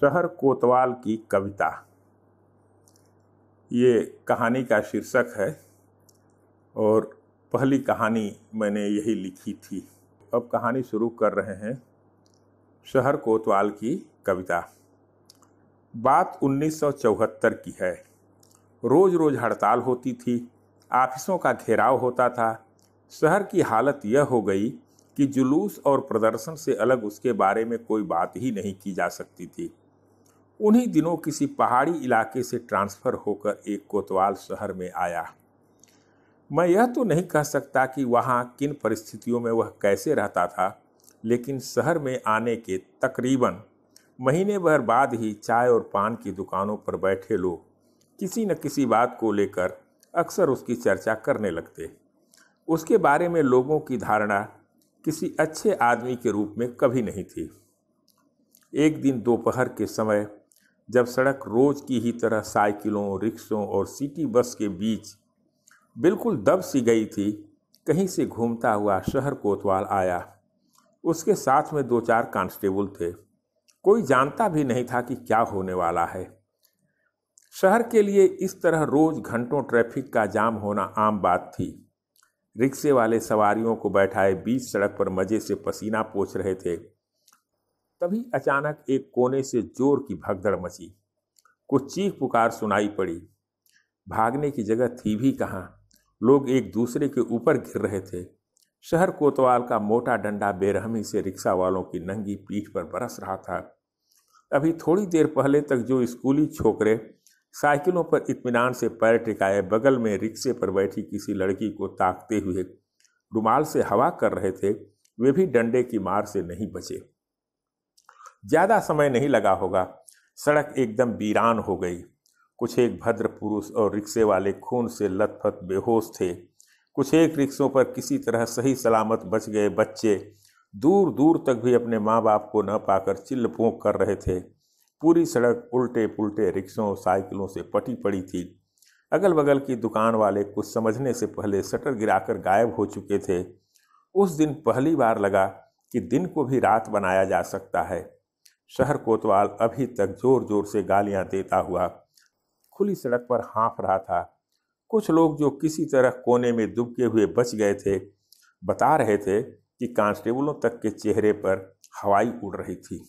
शहर कोतवाल की कविता ये कहानी का शीर्षक है और पहली कहानी मैंने यही लिखी थी अब कहानी शुरू कर रहे हैं शहर कोतवाल की कविता बात 1974 की है रोज़ रोज़ हड़ताल होती थी ऑफिसों का घेराव होता था शहर की हालत यह हो गई कि जुलूस और प्रदर्शन से अलग उसके बारे में कोई बात ही नहीं की जा सकती थी उन्हीं दिनों किसी पहाड़ी इलाके से ट्रांसफ़र होकर एक कोतवाल शहर में आया मैं यह तो नहीं कह सकता कि वहाँ किन परिस्थितियों में वह कैसे रहता था लेकिन शहर में आने के तकरीबन महीने भर बाद ही चाय और पान की दुकानों पर बैठे लोग किसी न किसी बात को लेकर अक्सर उसकी चर्चा करने लगते उसके बारे में लोगों की धारणा किसी अच्छे आदमी के रूप में कभी नहीं थी एक दिन दोपहर के समय जब सड़क रोज की ही तरह साइकिलों रिक्शों और सिटी बस के बीच बिल्कुल दब सी गई थी कहीं से घूमता हुआ शहर कोतवाल आया उसके साथ में दो चार कांस्टेबल थे कोई जानता भी नहीं था कि क्या होने वाला है शहर के लिए इस तरह रोज घंटों ट्रैफिक का जाम होना आम बात थी रिक्शे वाले सवारियों को बैठाए बीच सड़क पर मज़े से पसीना पोछ रहे थे तभी अचानक एक कोने से जोर की भगदड़ मची कुछ चीख पुकार सुनाई पड़ी भागने की जगह थी भी कहाँ लोग एक दूसरे के ऊपर घिर रहे थे शहर कोतवाल का मोटा डंडा बेरहमी से रिक्शा वालों की नंगी पीठ पर बरस रहा था अभी थोड़ी देर पहले तक जो स्कूली छोकरे साइकिलों पर इत्मीनान से पैर टिकाए बगल में रिक्शे पर बैठी किसी लड़की को ताकते हुए रुमाल से हवा कर रहे थे वे भी डंडे की मार से नहीं बचे ज़्यादा समय नहीं लगा होगा सड़क एकदम वीरान हो गई कुछ एक भद्र पुरुष और रिक्शे वाले खून से लथपथ बेहोश थे कुछ एक रिक्शों पर किसी तरह सही सलामत बच गए बच्चे दूर दूर तक भी अपने माँ बाप को न पाकर चिल्ल पोंक कर रहे थे पूरी सड़क उल्टे पुलटे रिक्शों साइकिलों से पटी पड़ी थी अगल बगल की दुकान वाले कुछ समझने से पहले शटर गिराकर गायब हो चुके थे उस दिन पहली बार लगा कि दिन को भी रात बनाया जा सकता है शहर कोतवाल अभी तक जोर जोर से गालियां देता हुआ खुली सड़क पर हाँफ रहा था कुछ लोग जो किसी तरह कोने में दुबके हुए बच गए थे बता रहे थे कि कांस्टेबलों तक के चेहरे पर हवाई उड़ रही थी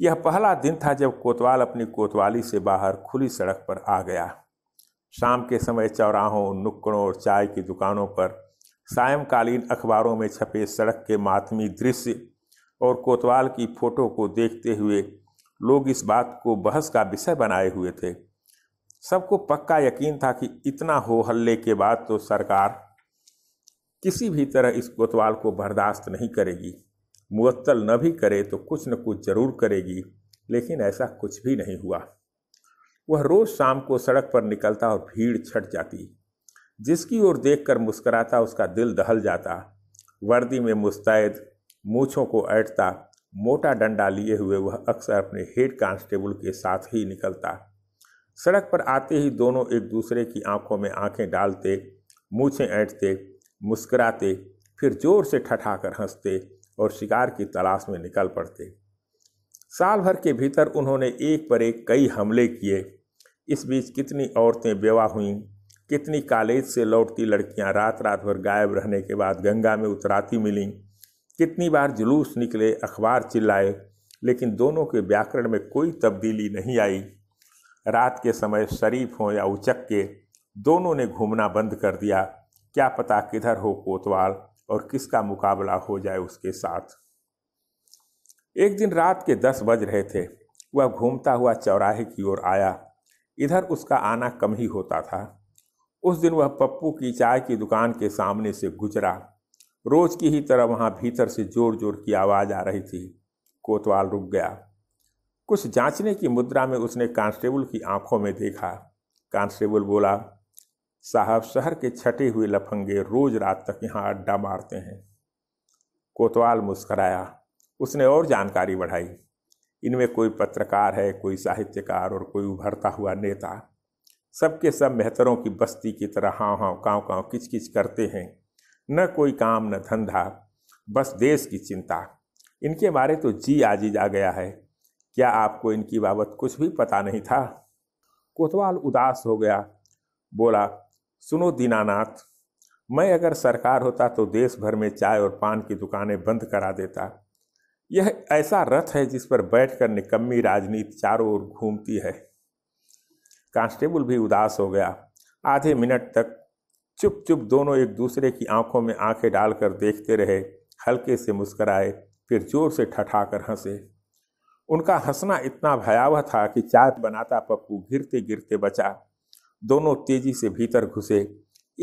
यह पहला दिन था जब कोतवाल अपनी कोतवाली से बाहर खुली सड़क पर आ गया शाम के समय चौराहों नुक्कड़ों और चाय की दुकानों पर सायंकालीन अखबारों में छपे सड़क के मातमी दृश्य और कोतवाल की फ़ोटो को देखते हुए लोग इस बात को बहस का विषय बनाए हुए थे सबको पक्का यकीन था कि इतना हो हल्ले के बाद तो सरकार किसी भी तरह इस कोतवाल को बर्दाश्त नहीं करेगी मुअत्तल न भी करे तो कुछ न कुछ जरूर करेगी लेकिन ऐसा कुछ भी नहीं हुआ वह रोज़ शाम को सड़क पर निकलता और भीड़ छट जाती जिसकी ओर देखकर मुस्कराता उसका दिल दहल जाता वर्दी में मुस्तैद मूछों को ऐटता मोटा डंडा लिए हुए वह अक्सर अपने हेड कांस्टेबल के साथ ही निकलता सड़क पर आते ही दोनों एक दूसरे की आंखों में आंखें डालते मूछें ऐटते मुस्कराते फिर जोर से ठठाकर हंसते और शिकार की तलाश में निकल पड़ते साल भर के भीतर उन्होंने एक पर एक कई हमले किए इस बीच कितनी औरतें बेवा हुईं कितनी कॉलेज से लौटती लड़कियां रात रात भर गायब रहने के बाद गंगा में उतराती मिलीं कितनी बार जुलूस निकले अखबार चिल्लाए लेकिन दोनों के व्याकरण में कोई तब्दीली नहीं आई रात के समय शरीफ हों या उचक के दोनों ने घूमना बंद कर दिया क्या पता किधर हो कोतवाल और किसका मुकाबला हो जाए उसके साथ एक दिन रात के दस बज रहे थे वह घूमता हुआ चौराहे की ओर आया इधर उसका आना कम ही होता था उस दिन वह पप्पू की चाय की दुकान के सामने से गुजरा रोज की ही तरह वहाँ भीतर से जोर जोर की आवाज़ आ रही थी कोतवाल रुक गया कुछ जांचने की मुद्रा में उसने कांस्टेबल की आंखों में देखा कांस्टेबल बोला साहब शहर के छठे हुए लफंगे रोज रात तक यहाँ अड्डा मारते हैं कोतवाल मुस्कराया उसने और जानकारी बढ़ाई इनमें कोई पत्रकार है कोई साहित्यकार और कोई उभरता हुआ नेता सबके सब मेहतरों की बस्ती की तरह हाँ हाँ काँव काँव किच किच करते हैं न कोई काम न धंधा बस देश की चिंता इनके बारे तो जी आजीज आ गया है क्या आपको इनकी बाबत कुछ भी पता नहीं था कोतवाल उदास हो गया बोला सुनो दीनानाथ मैं अगर सरकार होता तो देश भर में चाय और पान की दुकानें बंद करा देता यह ऐसा रथ है जिस पर बैठकर निकम्मी राजनीति चारों ओर घूमती है कांस्टेबल भी उदास हो गया आधे मिनट तक चुप चुप दोनों एक दूसरे की आंखों में आंखें डालकर देखते रहे हल्के से मुस्कराए फिर जोर से कर हंसे उनका हंसना इतना भयावह था कि चाय बनाता पप्पू गिरते गिरते बचा दोनों तेजी से भीतर घुसे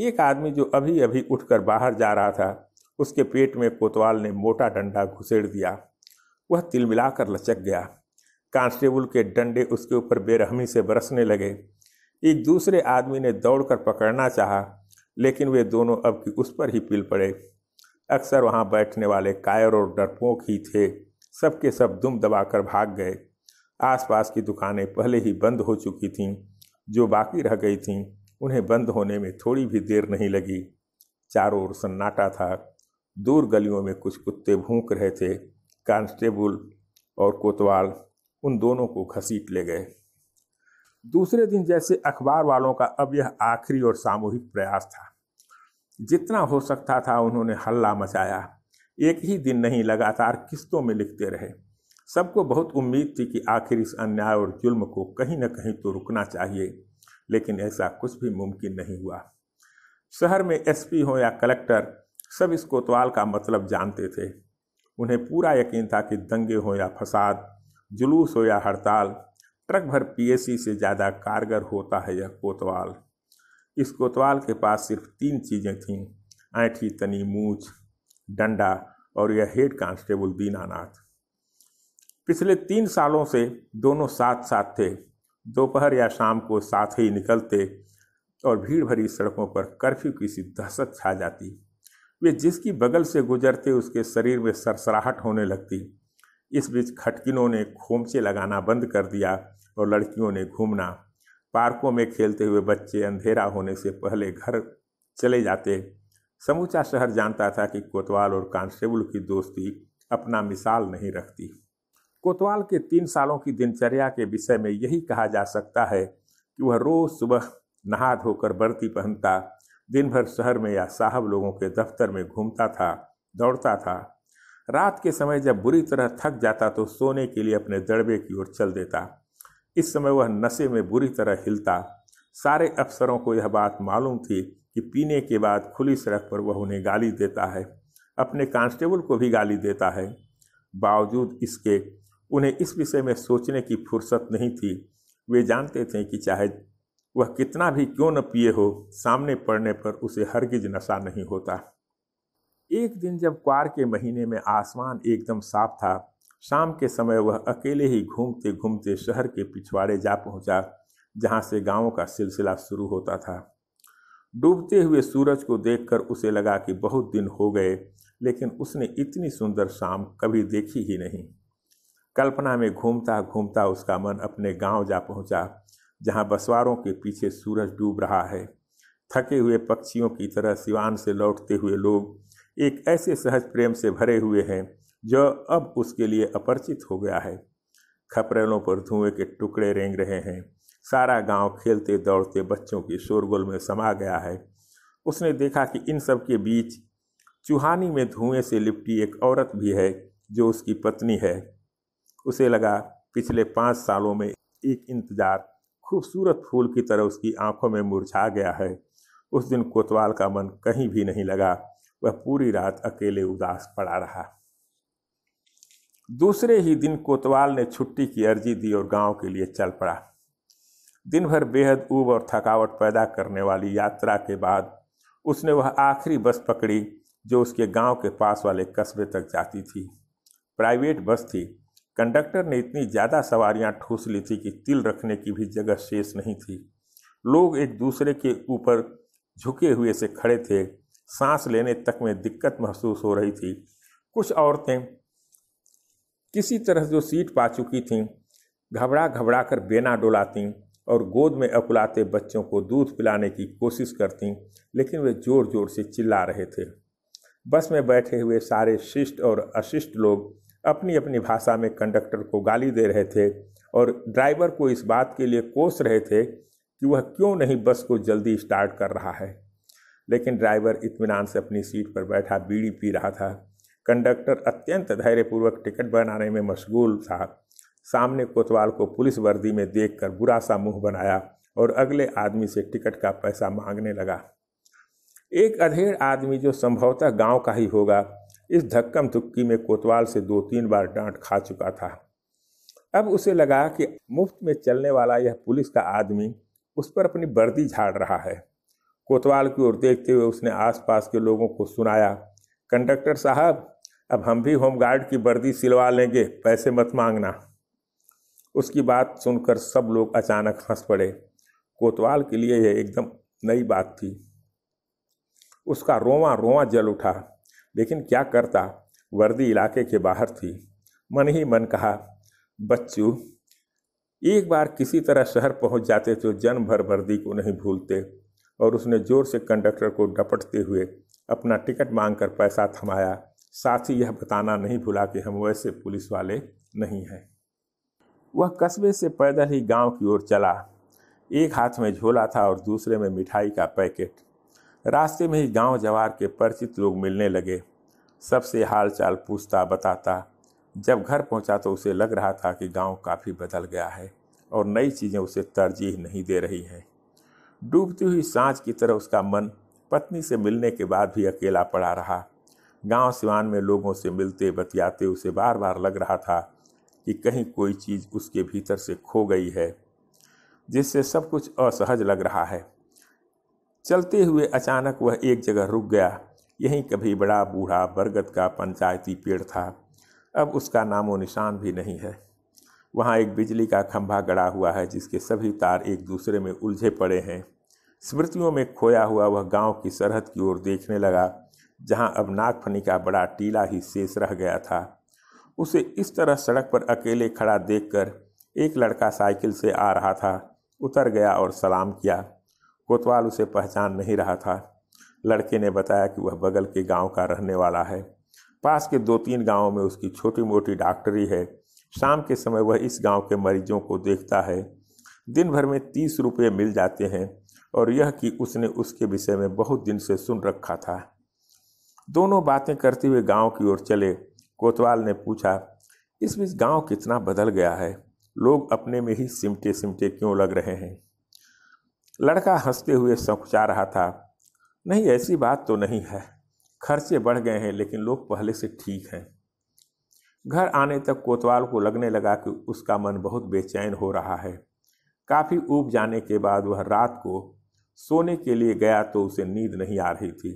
एक आदमी जो अभी अभी उठकर बाहर जा रहा था उसके पेट में कोतवाल ने मोटा डंडा घुसेड़ दिया वह तिलमिलाकर लचक गया कांस्टेबल के डंडे उसके ऊपर बेरहमी से बरसने लगे एक दूसरे आदमी ने दौड़कर पकड़ना चाहा लेकिन वे दोनों अब की उस पर ही पिल पड़े अक्सर वहाँ बैठने वाले कायर और डरपोक ही थे सबके सब दुम दबाकर भाग गए आसपास की दुकानें पहले ही बंद हो चुकी थीं जो बाकी रह गई थीं उन्हें बंद होने में थोड़ी भी देर नहीं लगी चारों ओर सन्नाटा था दूर गलियों में कुछ कुत्ते भूख रहे थे कांस्टेबल और कोतवाल उन दोनों को घसीट ले गए दूसरे दिन जैसे अखबार वालों का अब यह आखिरी और सामूहिक प्रयास था जितना हो सकता था उन्होंने हल्ला मचाया एक ही दिन नहीं लगातार किस्तों में लिखते रहे सबको बहुत उम्मीद थी कि आखिर इस अन्याय और जुल्म को कहीं न कहीं तो रुकना चाहिए लेकिन ऐसा कुछ भी मुमकिन नहीं हुआ शहर में एसपी हो या कलेक्टर सब इस कोतवाल का मतलब जानते थे उन्हें पूरा यकीन था कि दंगे हो या फसाद जुलूस हो या हड़ताल ट्रक भर पीएसी से ज़्यादा कारगर होता है यह कोतवाल इस कोतवाल के पास सिर्फ तीन चीज़ें थीं ऐठी तनी मूछ डंडा और यह हेड कांस्टेबल दीनानाथ पिछले तीन सालों से दोनों साथ साथ थे दोपहर या शाम को साथ ही निकलते और भीड़ भरी सड़कों पर कर्फ्यू की सी दहशत छा जाती वे जिसकी बगल से गुजरते उसके शरीर में सरसराहट होने लगती इस बीच खटकिनों ने खोमचे लगाना बंद कर दिया और लड़कियों ने घूमना पार्कों में खेलते हुए बच्चे अंधेरा होने से पहले घर चले जाते समूचा शहर जानता था कि कोतवाल और कांस्टेबल की दोस्ती अपना मिसाल नहीं रखती कोतवाल के तीन सालों की दिनचर्या के विषय में यही कहा जा सकता है कि वह रोज़ सुबह नहा धोकर बर्ती पहनता दिन भर शहर में या साहब लोगों के दफ्तर में घूमता था दौड़ता था रात के समय जब बुरी तरह थक जाता तो सोने के लिए अपने दड़बे की ओर चल देता इस समय वह नशे में बुरी तरह हिलता सारे अफसरों को यह बात मालूम थी कि पीने के बाद खुली सड़क पर वह उन्हें गाली देता है अपने कांस्टेबल को भी गाली देता है बावजूद इसके उन्हें इस विषय में सोचने की फुर्सत नहीं थी वे जानते थे कि चाहे वह कितना भी क्यों न पिए हो सामने पड़ने पर उसे हरगिज नशा नहीं होता एक दिन जब क्वार के महीने में आसमान एकदम साफ था शाम के समय वह अकेले ही घूमते घूमते शहर के पिछवाड़े जा पहुंचा जहां से गांवों का सिलसिला शुरू होता था डूबते हुए सूरज को देखकर उसे लगा कि बहुत दिन हो गए लेकिन उसने इतनी सुंदर शाम कभी देखी ही नहीं कल्पना में घूमता घूमता उसका मन अपने गांव जा पहुंचा जहां बसवारों के पीछे सूरज डूब रहा है थके हुए पक्षियों की तरह सिवान से लौटते हुए लोग एक ऐसे सहज प्रेम से भरे हुए हैं जो अब उसके लिए अपरिचित हो गया है खपरेलों पर धुएं के टुकड़े रेंग रहे हैं सारा गांव खेलते दौड़ते बच्चों की शोरगुल में समा गया है उसने देखा कि इन सब के बीच चूहानी में धुएं से लिपटी एक औरत भी है जो उसकी पत्नी है उसे लगा पिछले पाँच सालों में एक इंतजार खूबसूरत फूल की तरह उसकी आंखों में मुरझा गया है उस दिन कोतवाल का मन कहीं भी नहीं लगा वह पूरी रात अकेले उदास पड़ा रहा दूसरे ही दिन कोतवाल ने छुट्टी की अर्जी दी और गांव के लिए चल पड़ा दिन भर बेहद ऊब और थकावट पैदा करने वाली यात्रा के बाद उसने वह आखिरी बस पकड़ी जो उसके गांव के पास वाले कस्बे तक जाती थी प्राइवेट बस थी कंडक्टर ने इतनी ज़्यादा सवारियां ठूस ली थी कि तिल रखने की भी जगह शेष नहीं थी लोग एक दूसरे के ऊपर झुके हुए से खड़े थे सांस लेने तक में दिक्कत महसूस हो रही थी कुछ औरतें किसी तरह जो सीट पा चुकी थीं घबरा घबरा कर बेना डोलाती और गोद में अकुलाते बच्चों को दूध पिलाने की कोशिश करतीं लेकिन वे ज़ोर ज़ोर से चिल्ला रहे थे बस में बैठे हुए सारे शिष्ट और अशिष्ट लोग अपनी अपनी भाषा में कंडक्टर को गाली दे रहे थे और ड्राइवर को इस बात के लिए कोस रहे थे कि वह क्यों नहीं बस को जल्दी स्टार्ट कर रहा है लेकिन ड्राइवर इत्मीनान से अपनी सीट पर बैठा बीड़ी पी रहा था कंडक्टर अत्यंत धैर्यपूर्वक टिकट बनाने में मशगूल था सामने कोतवाल को पुलिस वर्दी में देख बुरा सा मुंह बनाया और अगले आदमी से टिकट का पैसा मांगने लगा एक अधेड़ आदमी जो संभवतः गांव का ही होगा इस धक्कम धुक्की में कोतवाल से दो तीन बार डांट खा चुका था अब उसे लगा कि मुफ्त में चलने वाला यह पुलिस का आदमी उस पर अपनी वर्दी झाड़ रहा है कोतवाल की ओर देखते हुए उसने आसपास के लोगों को सुनाया कंडक्टर साहब अब हम भी होमगार्ड की वर्दी सिलवा लेंगे पैसे मत मांगना उसकी बात सुनकर सब लोग अचानक हंस पड़े कोतवाल के लिए यह एकदम नई बात थी उसका रोवा रोवा जल उठा लेकिन क्या करता वर्दी इलाके के बाहर थी मन ही मन कहा बच्चू एक बार किसी तरह शहर पहुंच जाते तो जन्म भर वर्दी को नहीं भूलते और उसने जोर से कंडक्टर को डपटते हुए अपना टिकट मांगकर पैसा थमाया साथ ही यह बताना नहीं भूला कि हम वैसे पुलिस वाले नहीं हैं वह कस्बे से पैदल ही गांव की ओर चला एक हाथ में झोला था और दूसरे में मिठाई का पैकेट रास्ते में ही गांव जवार के परिचित लोग मिलने लगे सबसे हालचाल पूछता बताता जब घर पहुंचा तो उसे लग रहा था कि गांव काफ़ी बदल गया है और नई चीज़ें उसे तरजीह नहीं दे रही हैं डूबती हुई सांच की तरह उसका मन पत्नी से मिलने के बाद भी अकेला पड़ा रहा गांव सिवान में लोगों से मिलते बतियाते उसे बार बार लग रहा था कि कहीं कोई चीज़ उसके भीतर से खो गई है जिससे सब कुछ असहज लग रहा है चलते हुए अचानक वह एक जगह रुक गया यहीं कभी बड़ा बूढ़ा बरगद का पंचायती पेड़ था अब उसका नामो निशान भी नहीं है वहाँ एक बिजली का खंभा गड़ा हुआ है जिसके सभी तार एक दूसरे में उलझे पड़े हैं स्मृतियों में खोया हुआ वह गांव की सरहद की ओर देखने लगा जहां अब नागफनी का बड़ा टीला ही शेष रह गया था उसे इस तरह सड़क पर अकेले खड़ा देखकर एक लड़का साइकिल से आ रहा था उतर गया और सलाम किया कोतवाल उसे पहचान नहीं रहा था लड़के ने बताया कि वह बगल के गांव का रहने वाला है पास के दो तीन गांवों में उसकी छोटी मोटी डॉक्टरी है शाम के समय वह इस गांव के मरीजों को देखता है दिन भर में तीस रुपये मिल जाते हैं और यह कि उसने उसके विषय में बहुत दिन से सुन रखा था दोनों बातें करते हुए गांव की ओर चले कोतवाल ने पूछा इस बीच गांव कितना बदल गया है लोग अपने में ही सिमटे सिमटे क्यों लग रहे हैं लड़का हंसते हुए संकुचा रहा था नहीं ऐसी बात तो नहीं है खर्चे बढ़ गए हैं लेकिन लोग पहले से ठीक हैं घर आने तक कोतवाल को लगने लगा कि उसका मन बहुत बेचैन हो रहा है काफ़ी ऊब जाने के बाद वह रात को सोने के लिए गया तो उसे नींद नहीं आ रही थी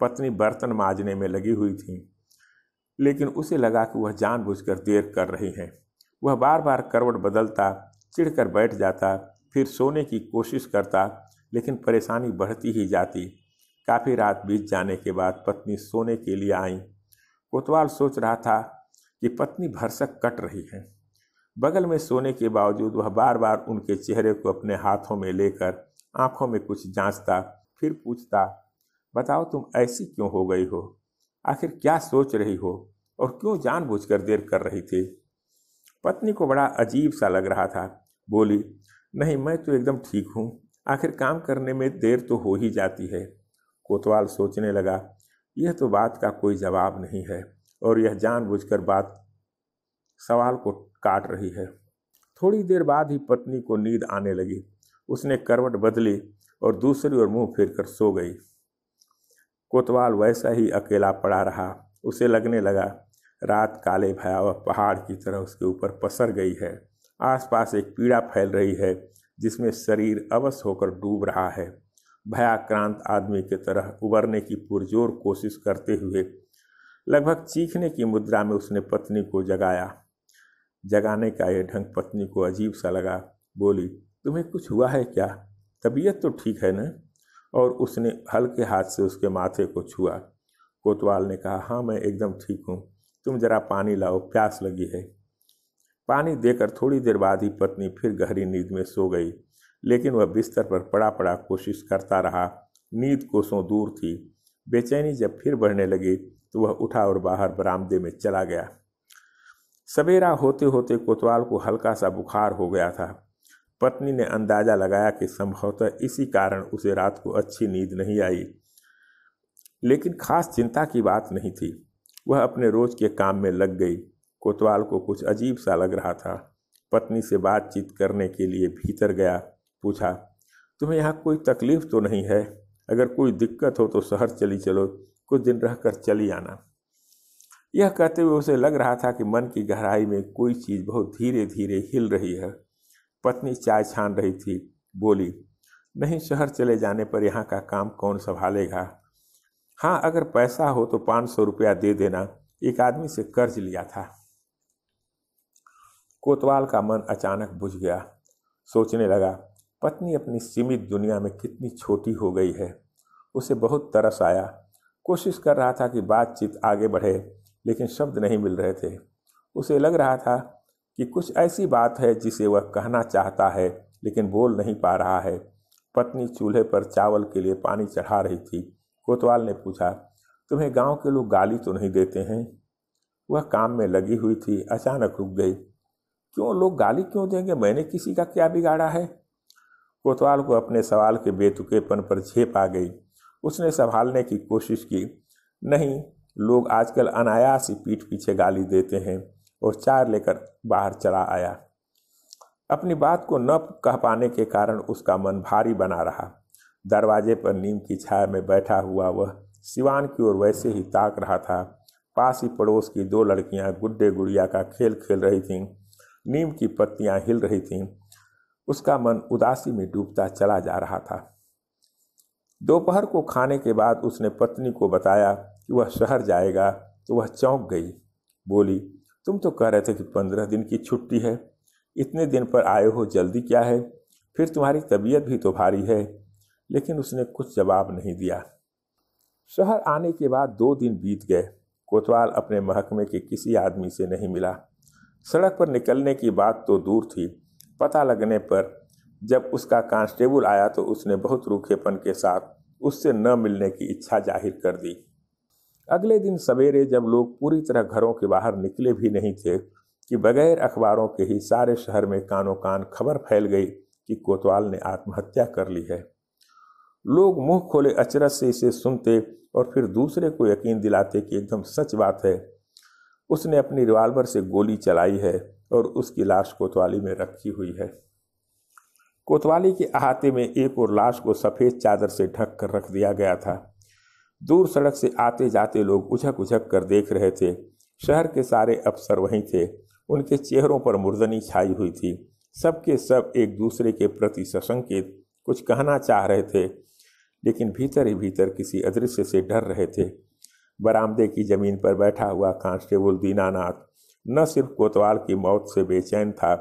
पत्नी बर्तन माजने में लगी हुई थी लेकिन उसे लगा कि वह जानबूझकर देर कर रही हैं वह बार बार करवट बदलता चिढ़कर बैठ जाता फिर सोने की कोशिश करता लेकिन परेशानी बढ़ती ही जाती काफ़ी रात बीत जाने के बाद पत्नी सोने के लिए आई कोतवाल सोच रहा था कि पत्नी भरसक कट रही है बगल में सोने के बावजूद वह बार बार उनके चेहरे को अपने हाथों में लेकर आंखों में कुछ जांचता फिर पूछता बताओ तुम ऐसी क्यों हो गई हो आखिर क्या सोच रही हो और क्यों जानबूझकर देर कर रही थी पत्नी को बड़ा अजीब सा लग रहा था बोली नहीं मैं तो एकदम ठीक हूँ आखिर काम करने में देर तो हो ही जाती है कोतवाल सोचने लगा यह तो बात का कोई जवाब नहीं है और यह जानबूझकर बात सवाल को काट रही है थोड़ी देर बाद ही पत्नी को नींद आने लगी उसने करवट बदली और दूसरी ओर मुंह फेरकर सो गई कोतवाल वैसा ही अकेला पड़ा रहा उसे लगने लगा रात काले भयावह पहाड़ की तरह उसके ऊपर पसर गई है आसपास एक पीड़ा फैल रही है जिसमें शरीर अवश्य होकर डूब रहा है भयाक्रांत आदमी की तरह उबरने की पुरजोर कोशिश करते हुए लगभग चीखने की मुद्रा में उसने पत्नी को जगाया जगाने का यह ढंग पत्नी को अजीब सा लगा बोली तुम्हें कुछ हुआ है क्या तबीयत तो ठीक है न और उसने हल्के हाथ से उसके माथे को छुआ कोतवाल ने कहा हाँ मैं एकदम ठीक हूँ तुम जरा पानी लाओ प्यास लगी है पानी देकर थोड़ी देर बाद ही पत्नी फिर गहरी नींद में सो गई लेकिन वह बिस्तर पर पड़ा पड़ा कोशिश करता रहा नींद कोसों दूर थी बेचैनी जब फिर बढ़ने लगी तो वह उठा और बाहर बरामदे में चला गया सवेरा होते होते कोतवाल को हल्का सा बुखार हो गया था पत्नी ने अंदाजा लगाया कि संभवतः इसी कारण उसे रात को अच्छी नींद नहीं आई लेकिन खास चिंता की बात नहीं थी वह अपने रोज के काम में लग गई कोतवाल को कुछ अजीब सा लग रहा था पत्नी से बातचीत करने के लिए भीतर गया पूछा तुम्हें यहाँ कोई तकलीफ तो नहीं है अगर कोई दिक्कत हो तो शहर चली चलो कुछ दिन रह कर चली आना यह कहते हुए उसे लग रहा था कि मन की गहराई में कोई चीज़ बहुत धीरे धीरे हिल रही है पत्नी चाय छान रही थी बोली नहीं शहर चले जाने पर यहाँ का काम कौन संभालेगा हाँ अगर पैसा हो तो पाँच सौ रुपया दे देना एक आदमी से कर्ज लिया था कोतवाल का मन अचानक बुझ गया सोचने लगा पत्नी अपनी सीमित दुनिया में कितनी छोटी हो गई है उसे बहुत तरस आया कोशिश कर रहा था कि बातचीत आगे बढ़े लेकिन शब्द नहीं मिल रहे थे उसे लग रहा था कि कुछ ऐसी बात है जिसे वह कहना चाहता है लेकिन बोल नहीं पा रहा है पत्नी चूल्हे पर चावल के लिए पानी चढ़ा रही थी कोतवाल ने पूछा तुम्हें गांव के लोग गाली तो नहीं देते हैं वह काम में लगी हुई थी अचानक रुक गई क्यों लोग गाली क्यों देंगे मैंने किसी का क्या बिगाड़ा है कोतवाल को अपने सवाल के बेतुकेपन पर झेप आ गई उसने संभालने की कोशिश की नहीं लोग आजकल अनायास ही पीठ पीछे गाली देते हैं और चार लेकर बाहर चला आया अपनी बात को न कह पाने के कारण उसका मन भारी बना रहा दरवाजे पर नीम की छाया में बैठा हुआ वह सिवान की ओर वैसे ही ताक रहा था पास ही पड़ोस की दो लड़कियां गुड्डे गुड़िया का खेल खेल रही थीं नीम की पत्तियां हिल रही थीं उसका मन उदासी में डूबता चला जा रहा था दोपहर को खाने के बाद उसने पत्नी को बताया कि वह शहर जाएगा तो वह चौंक गई बोली तुम तो कह रहे थे कि पंद्रह दिन की छुट्टी है इतने दिन पर आए हो जल्दी क्या है फिर तुम्हारी तबीयत भी तो भारी है लेकिन उसने कुछ जवाब नहीं दिया शहर आने के बाद दो दिन बीत गए कोतवाल अपने महकमे के किसी आदमी से नहीं मिला सड़क पर निकलने की बात तो दूर थी पता लगने पर जब उसका कांस्टेबल आया तो उसने बहुत रूखेपन के साथ उससे न मिलने की इच्छा जाहिर कर दी अगले दिन सवेरे जब लोग पूरी तरह घरों के बाहर निकले भी नहीं थे कि बगैर अखबारों के ही सारे शहर में कानों कान खबर फैल गई कि कोतवाल ने आत्महत्या कर ली है लोग मुंह खोले अचरज से इसे सुनते और फिर दूसरे को यकीन दिलाते कि एकदम सच बात है उसने अपनी रिवाल्वर से गोली चलाई है और उसकी लाश कोतवाली में रखी हुई है कोतवाली के अहाते में एक और लाश को सफ़ेद चादर से ढक कर रख दिया गया था दूर सड़क से आते जाते लोग उझक उझक कर देख रहे थे शहर के सारे अफसर वहीं थे उनके चेहरों पर मुर्दनी छाई हुई थी सबके सब एक दूसरे के प्रति सशंकित कुछ कहना चाह रहे थे लेकिन भीतर ही भीतर किसी अदृश्य से डर रहे थे बरामदे की जमीन पर बैठा हुआ कांस्टेबल दीनानाथ न सिर्फ कोतवाल की मौत से बेचैन था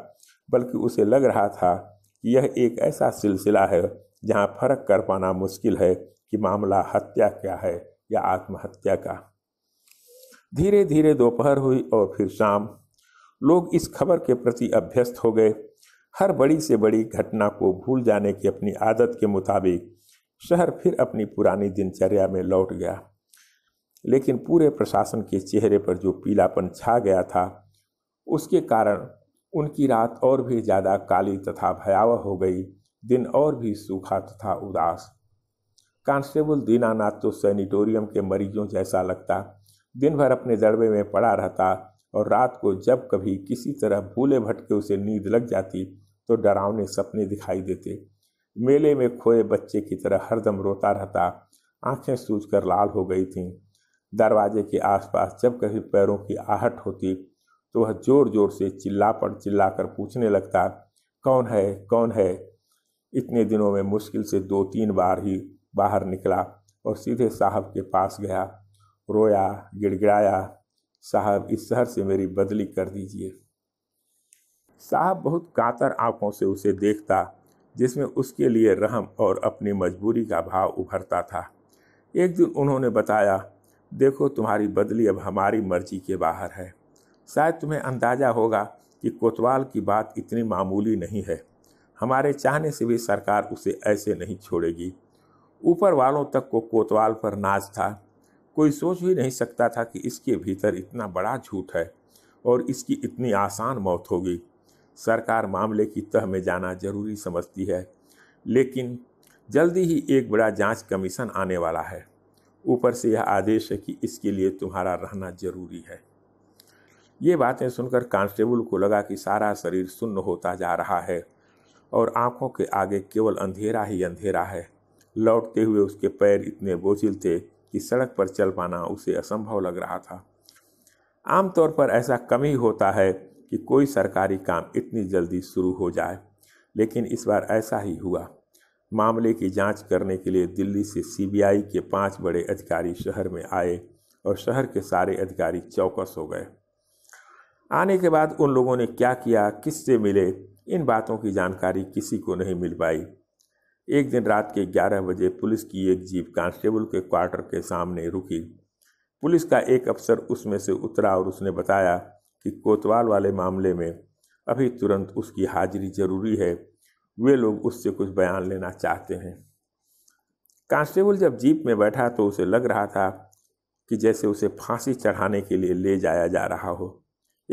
बल्कि उसे लग रहा था कि यह एक ऐसा सिलसिला है जहां फर्क कर पाना मुश्किल है कि मामला हत्या क्या है या आत्महत्या का धीरे धीरे दोपहर हुई और फिर शाम लोग इस खबर के प्रति अभ्यस्त हो गए हर बड़ी से बड़ी घटना को भूल जाने की अपनी आदत के मुताबिक शहर फिर अपनी पुरानी दिनचर्या में लौट गया लेकिन पूरे प्रशासन के चेहरे पर जो पीलापन छा गया था उसके कारण उनकी रात और भी ज़्यादा काली तथा भयावह हो गई दिन और भी सूखा तथा उदास कांस्टेबल दीनानाथ तो सैनिटोरियम के मरीजों जैसा लगता दिन भर अपने जड़बे में पड़ा रहता और रात को जब कभी किसी तरह भूले भटके उसे नींद लग जाती तो डरावने सपने दिखाई देते मेले में खोए बच्चे की तरह हरदम रोता रहता आंखें सूझ कर लाल हो गई थीं दरवाजे के आसपास जब कभी पैरों की आहट होती तो वह जोर जोर से चिल्ला चिल्ला कर पूछने लगता कौन है कौन है इतने दिनों में मुश्किल से दो तीन बार ही बाहर निकला और सीधे साहब के पास गया रोया गिड़गिड़ाया साहब इस शहर से मेरी बदली कर दीजिए साहब बहुत कातर आंखों से उसे देखता जिसमें उसके लिए रहम और अपनी मजबूरी का भाव उभरता था एक दिन उन्होंने बताया देखो तुम्हारी बदली अब हमारी मर्जी के बाहर है शायद तुम्हें अंदाज़ा होगा कि कोतवाल की बात इतनी मामूली नहीं है हमारे चाहने से भी सरकार उसे ऐसे नहीं छोड़ेगी ऊपर वालों तक को कोतवाल पर नाज था कोई सोच भी नहीं सकता था कि इसके भीतर इतना बड़ा झूठ है और इसकी इतनी आसान मौत होगी सरकार मामले की तह में जाना जरूरी समझती है लेकिन जल्दी ही एक बड़ा जांच कमीशन आने वाला है ऊपर से यह आदेश है कि इसके लिए तुम्हारा रहना जरूरी है ये बातें सुनकर कांस्टेबल को लगा कि सारा शरीर सुन्न होता जा रहा है और आंखों के आगे केवल अंधेरा ही अंधेरा है लौटते हुए उसके पैर इतने बोझिल थे कि सड़क पर चल पाना उसे असंभव लग रहा था आमतौर पर ऐसा कम ही होता है कि कोई सरकारी काम इतनी जल्दी शुरू हो जाए लेकिन इस बार ऐसा ही हुआ मामले की जांच करने के लिए दिल्ली से सीबीआई के पांच बड़े अधिकारी शहर में आए और शहर के सारे अधिकारी चौकस हो गए आने के बाद उन लोगों ने क्या किया किससे मिले इन बातों की जानकारी किसी को नहीं मिल पाई एक दिन रात के 11 बजे पुलिस की एक जीप कांस्टेबल के क्वार्टर के सामने रुकी पुलिस का एक अफसर उसमें से उतरा और उसने बताया कि कोतवाल वाले मामले में अभी तुरंत उसकी हाजिरी जरूरी है वे लोग उससे कुछ बयान लेना चाहते हैं कांस्टेबल जब जीप में बैठा तो उसे लग रहा था कि जैसे उसे फांसी चढ़ाने के लिए ले जाया जा रहा हो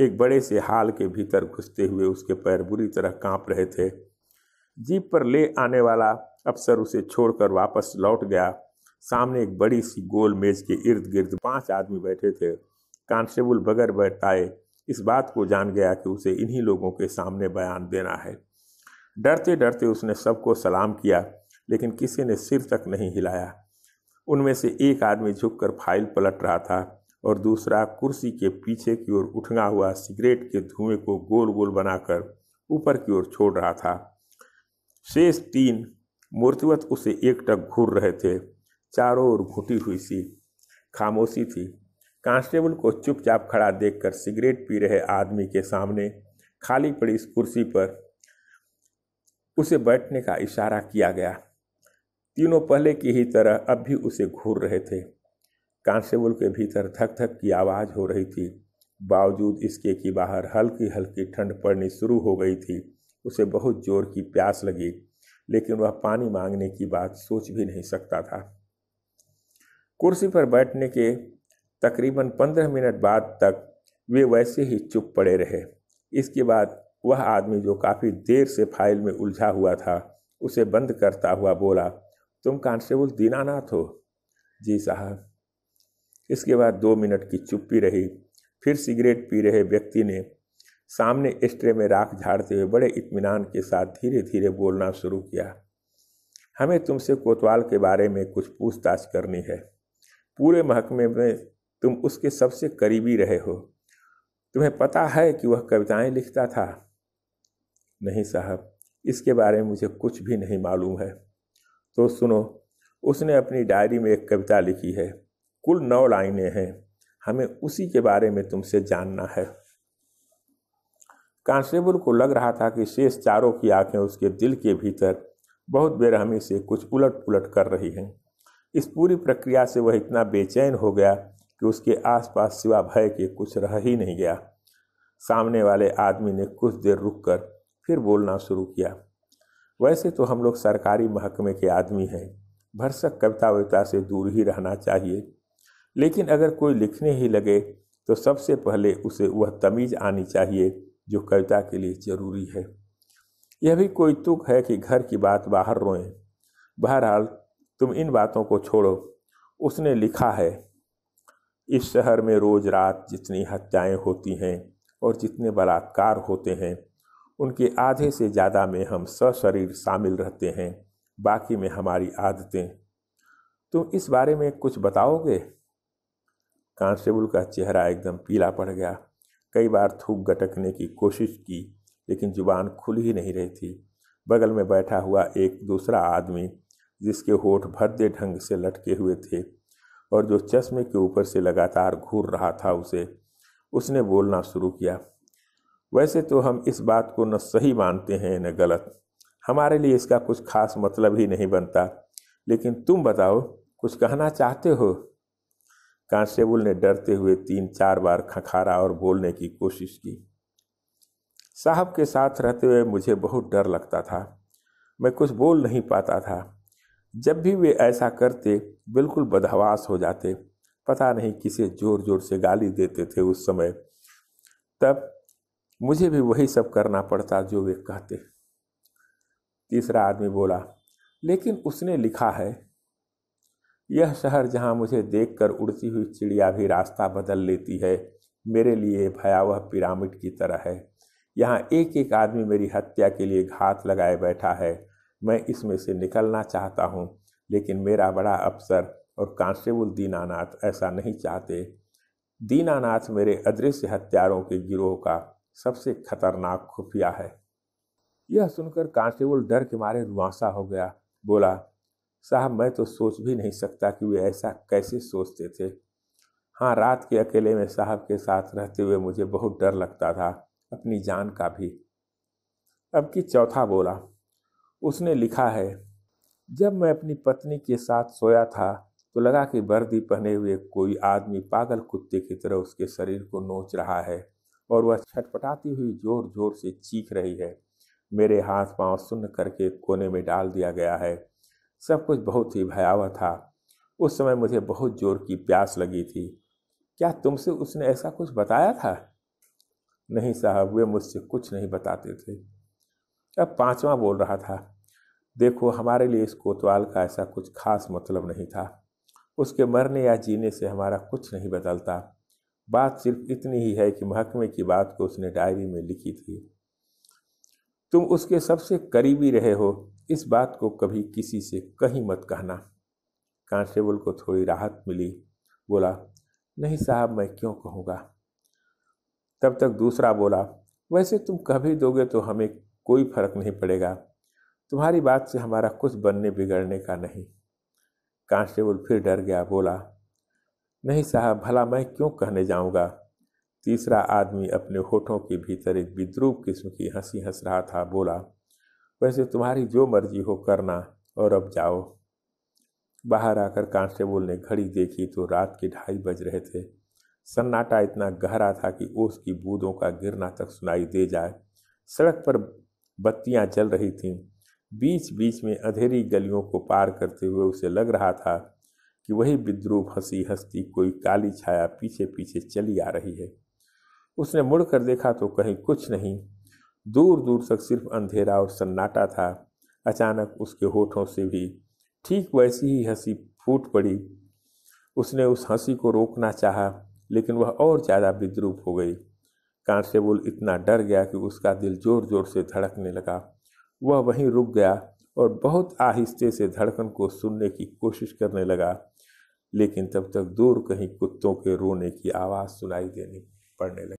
एक बड़े से हाल के भीतर घुसते हुए उसके पैर बुरी तरह कांप रहे थे जीप पर ले आने वाला अफसर उसे छोड़कर वापस लौट गया सामने एक बड़ी सी गोल मेज के इर्द गिर्द पांच आदमी बैठे थे कांस्टेबल बगैर बैठाए इस बात को जान गया कि उसे इन्हीं लोगों के सामने बयान देना है डरते डरते उसने सबको सलाम किया लेकिन किसी ने सिर तक नहीं हिलाया उनमें से एक आदमी झुककर फाइल पलट रहा था और दूसरा कुर्सी के पीछे की ओर उठना हुआ सिगरेट के धुएं को गोल गोल बनाकर ऊपर की ओर छोड़ रहा था शेष तीन मूर्तिवत उसे एकटक घूर रहे थे चारों ओर घुटी हुई सी खामोशी थी कांस्टेबल को चुपचाप खड़ा देखकर सिगरेट पी रहे आदमी के सामने खाली पड़ी इस कुर्सी पर उसे बैठने का इशारा किया गया तीनों पहले की ही तरह अब भी उसे घूर रहे थे कांस्टेबल के भीतर धक धक की आवाज़ हो रही थी बावजूद इसके कि बाहर हल्की हल्की ठंड पड़नी शुरू हो गई थी उसे बहुत जोर की प्यास लगी लेकिन वह पानी मांगने की बात सोच भी नहीं सकता था कुर्सी पर बैठने के तकरीबन पंद्रह मिनट बाद तक वे वैसे ही चुप पड़े रहे इसके बाद वह आदमी जो काफ़ी देर से फाइल में उलझा हुआ था उसे बंद करता हुआ बोला तुम कांस्टेबल दीनानाथ हो जी साहब इसके बाद दो मिनट की चुप्पी रही फिर सिगरेट पी रहे व्यक्ति ने सामने स्ट्रे में राख झाड़ते हुए बड़े इत्मीनान के साथ धीरे धीरे बोलना शुरू किया हमें तुमसे कोतवाल के बारे में कुछ पूछताछ करनी है पूरे महकमे में तुम उसके सबसे करीबी रहे हो तुम्हें पता है कि वह कविताएं लिखता था नहीं साहब इसके बारे में मुझे कुछ भी नहीं मालूम है तो सुनो उसने अपनी डायरी में एक कविता लिखी है कुल नौ लाइनें हैं हमें उसी के बारे में तुमसे जानना है कांस्टेबल को लग रहा था कि शेष चारों की आंखें उसके दिल के भीतर बहुत बेरहमी से कुछ उलट पुलट कर रही हैं इस पूरी प्रक्रिया से वह इतना बेचैन हो गया कि उसके आसपास सिवा भय के कुछ रह ही नहीं गया सामने वाले आदमी ने कुछ देर रुककर फिर बोलना शुरू किया वैसे तो हम लोग सरकारी महकमे के आदमी हैं भरसक कविता वविता से दूर ही रहना चाहिए लेकिन अगर कोई लिखने ही लगे तो सबसे पहले उसे वह तमीज़ आनी चाहिए जो कविता के लिए ज़रूरी है यह भी कोई तुक है कि घर की बात बाहर रोएं बहरहाल तुम इन बातों को छोड़ो उसने लिखा है इस शहर में रोज़ रात जितनी हत्याएं होती हैं और जितने बलात्कार होते हैं उनके आधे से ज़्यादा में हम सशरीर शामिल रहते हैं बाकी में हमारी आदतें तुम तो इस बारे में कुछ बताओगे कांस्टेबल का चेहरा एकदम पीला पड़ गया कई बार थूक गटकने की कोशिश की लेकिन जुबान खुल ही नहीं रही थी बगल में बैठा हुआ एक दूसरा आदमी जिसके होठ भद्दे ढंग से लटके हुए थे और जो चश्मे के ऊपर से लगातार घूर रहा था उसे उसने बोलना शुरू किया वैसे तो हम इस बात को न सही मानते हैं न गलत हमारे लिए इसका कुछ खास मतलब ही नहीं बनता लेकिन तुम बताओ कुछ कहना चाहते हो कांस्टेबल ने डरते हुए तीन चार बार खखारा और बोलने की कोशिश की साहब के साथ रहते हुए मुझे बहुत डर लगता था मैं कुछ बोल नहीं पाता था जब भी वे ऐसा करते बिल्कुल बदहवास हो जाते पता नहीं किसे जोर जोर से गाली देते थे उस समय तब मुझे भी वही सब करना पड़ता जो वे कहते तीसरा आदमी बोला लेकिन उसने लिखा है यह शहर जहाँ मुझे देखकर उड़ती हुई चिड़िया भी रास्ता बदल लेती है मेरे लिए भयावह पिरामिड की तरह है यहाँ एक एक आदमी मेरी हत्या के लिए घात लगाए बैठा है मैं इसमें से निकलना चाहता हूँ लेकिन मेरा बड़ा अफसर और कांस्टेबल दीनानाथ ऐसा नहीं चाहते दीनानाथ मेरे अदृश्य हत्यारों के गिरोह का सबसे खतरनाक खुफिया है यह सुनकर कांस्टेबल डर के मारे रुआसा हो गया बोला साहब मैं तो सोच भी नहीं सकता कि वे ऐसा कैसे सोचते थे हाँ रात के अकेले में साहब के साथ रहते हुए मुझे बहुत डर लगता था अपनी जान का भी अब कि चौथा बोला उसने लिखा है जब मैं अपनी पत्नी के साथ सोया था तो लगा कि वर्दी पहने हुए कोई आदमी पागल कुत्ते की तरह उसके शरीर को नोच रहा है और वह छटपटाती हुई जोर जोर से चीख रही है मेरे हाथ पांव सुन्न करके कोने में डाल दिया गया है सब कुछ बहुत ही भयावह था उस समय मुझे बहुत जोर की प्यास लगी थी क्या तुमसे उसने ऐसा कुछ बताया था नहीं साहब वे मुझसे कुछ नहीं बताते थे अब पांचवा बोल रहा था देखो हमारे लिए इस कोतवाल का ऐसा कुछ खास मतलब नहीं था उसके मरने या जीने से हमारा कुछ नहीं बदलता बात सिर्फ इतनी ही है कि महकमे की बात को उसने डायरी में लिखी थी तुम उसके सबसे करीबी रहे हो इस बात को कभी किसी से कहीं मत कहना कांस्टेबल को थोड़ी राहत मिली बोला नहीं साहब मैं क्यों कहूँगा तब तक दूसरा बोला वैसे तुम कभी दोगे तो हमें कोई फर्क नहीं पड़ेगा तुम्हारी बात से हमारा कुछ बनने बिगड़ने का नहीं कांस्टेबल फिर डर गया बोला नहीं साहब भला मैं क्यों कहने जाऊंगा तीसरा आदमी अपने होठों के भीतर एक विद्रूप किस्म की हंसी हंस रहा था बोला वैसे तुम्हारी जो मर्जी हो करना और अब जाओ बाहर आकर कांस्टेबल ने घड़ी देखी तो रात के ढाई बज रहे थे सन्नाटा इतना गहरा था कि ओस की बूंदों का गिरना तक सुनाई दे जाए सड़क पर बत्तियां जल रही थीं बीच बीच में अंधेरी गलियों को पार करते हुए उसे लग रहा था कि वही विद्रोह हंसी हस्ती कोई काली छाया पीछे पीछे चली आ रही है उसने मुड़कर देखा तो कहीं कुछ नहीं दूर दूर तक सिर्फ अंधेरा और सन्नाटा था अचानक उसके होठों से भी ठीक वैसी ही हंसी फूट पड़ी उसने उस हंसी को रोकना चाहा लेकिन वह और ज़्यादा विद्रूप हो गई कांस्टेबल इतना डर गया कि उसका दिल जोर जोर से धड़कने लगा वह वहीं रुक गया और बहुत आहिस्ते से धड़कन को सुनने की कोशिश करने लगा लेकिन तब तक दूर कहीं कुत्तों के रोने की आवाज़ सुनाई देने पड़ने लगी